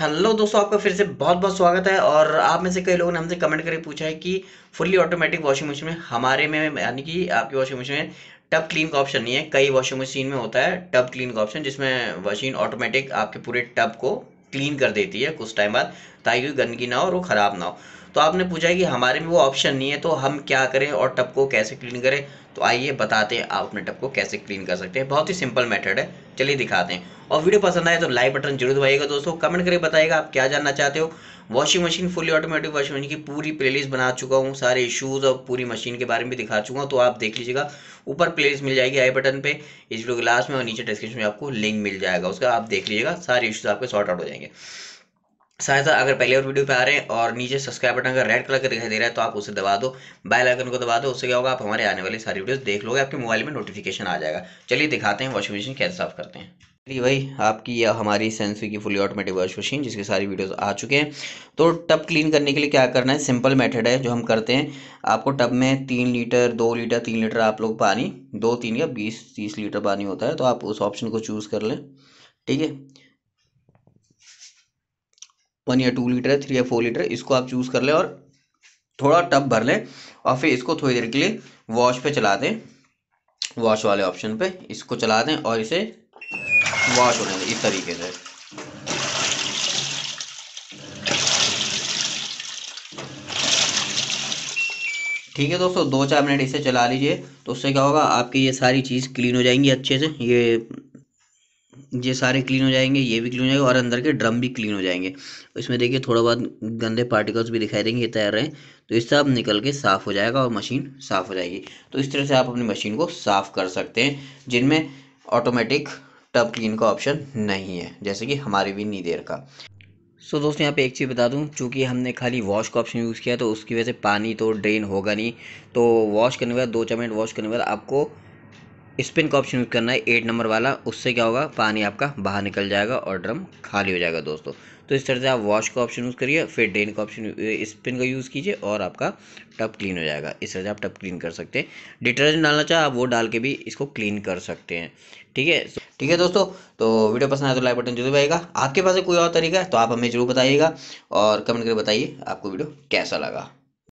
hello दोस्तों आपका फिर से बहुत बहुत स्वागत है और आप में से कई लोगों ने हमसे कमेंट करके पूछा है कि फुल्ली ऑटोमेटिक वॉशिंग मशीन में हमारे में यानी कि आपकी वॉशिंग मशीन में टब क्लीन का ऑप्शन नहीं है कई वॉशिंग मशीन में होता है टब क्लीन का ऑप्शन जिसमें मशीन ऑटोमेटिक आपके पूरे टब को क्लीन कर देती है कुछ टाइम बाद ताकि गंदगी ना हो और वो ख़राब ना हो तो आपने पूछा है कि हमारे में वो ऑप्शन नहीं है तो हम क्या करें और टब को कैसे क्लीन करें तो आइए बताते हैं आप अपने टब को कैसे क्लीन कर सकते हैं बहुत ही सिंपल मेथड है चलिए दिखाते हैं और वीडियो पसंद आए तो लाइक बटन जरूर दबाइएगा दोस्तों कमेंट करके बताएगा आप क्या जानना चाहते हो washing machine fully automatic washing machine की पूरी प्लेलिस्ट बना चुका हूँ सारे इशूज़ और पूरी मशीन के बारे में भी दिखा चुका हूँ तो आप देख लीजिएगा ऊपर प्लेलिस्ट मिल जाएगी आई बटन पे इस वीडियो के लास्ट में और नीचे डिस्क्रिप्शन में आपको लिंक मिल जाएगा उसका आप देख लीजिएगा सारे इशूज़ आपके सॉर्ट आउट हो जाएंगे साथ साथ अगर पहले और वीडियो पे आ रहे हैं और नीचे सब्सक्राइब बटन अगर रेड कलर का दिखाई दे रहा है तो आप उसे दबा दो बेल आइकन को दबा दो उससे क्या होगा आप हमारे आने वाली सारी वीडियोस देख लोगे आपके मोबाइल में नोटिफिकेशन आ जाएगा चलिए दिखाते हैं वॉशिंग मशीन कैसे साफ करते हैं जी भाई आपकी या हमारी सेंसवी की फुली ऑटोमेटिक वॉश मशीन जिसके सारी वीडियोस आ चुके हैं तो टब क्लीन करने के लिए क्या करना है सिंपल मेथड है जो हम करते हैं आपको टब में तीन लीटर दो लीटर तीन लीटर आप लोग पानी दो तीन या बीस तीस लीटर पानी होता है तो आप उस ऑप्शन को चूज़ कर लें ठीक है वन या टू लीटर है थ्री या फोर लीटर इसको आप चूज़ कर लें और थोड़ा टब भर लें और फिर इसको थोड़ी देर के लिए वॉश पे चला दें वॉश वाले ऑप्शन पे इसको चला दें और इसे वॉश होने दें इस तरीके से ठीक है दोस्तों दो चार मिनट इसे चला लीजिए तो उससे क्या होगा आपकी ये सारी चीज़ क्लीन हो जाएंगी अच्छे से ये ये सारे क्लीन हो जाएंगे ये भी क्लीन हो जाएंगे और अंदर के ड्रम भी क्लीन हो जाएंगे इसमें देखिए थोड़ा बहुत गंदे पार्टिकल्स भी दिखाई देंगे ये तैर रहे हैं तो इससे आप निकल के साफ़ हो जाएगा और मशीन साफ़ हो जाएगी तो इस तरह से आप अपनी मशीन को साफ़ कर सकते हैं जिनमें ऑटोमेटिक टब क्लीन का ऑप्शन नहीं है जैसे कि हमारे भी नहीं देर का सो so, दोस्तों यहाँ पे एक चीज़ बता दूँ चूँकि हमने खाली वॉश का ऑप्शन यूज़ किया तो उसकी वजह से पानी तो ड्रेन होगा नहीं तो वॉश करने के बाद दो चार मिनट वॉश करने के बाद आपको स्पिन का ऑप्शन यूज़ करना है एट नंबर वाला उससे क्या होगा पानी आपका बाहर निकल जाएगा और ड्रम खाली हो जाएगा दोस्तों तो इस तरह से आप वॉश का ऑप्शन यूज़ करिए फिर ड्रेन का ऑप्शन स्पिन का यूज़ कीजिए और आपका टप क्लीन हो जाएगा इस तरह से आप टप क्लीन कर सकते हैं डिटर्जेंट डालना चाहे आप वो डाल के भी इसको क्लीन कर सकते हैं ठीक है ठीक है दोस्तों तो वीडियो पसंद आए तो लाइक बटन जरूर आएगा आपके पास कोई और तरीका है तो आप हमें जरूर बताइएगा और कमेंट करके बताइए आपको वीडियो कैसा लगा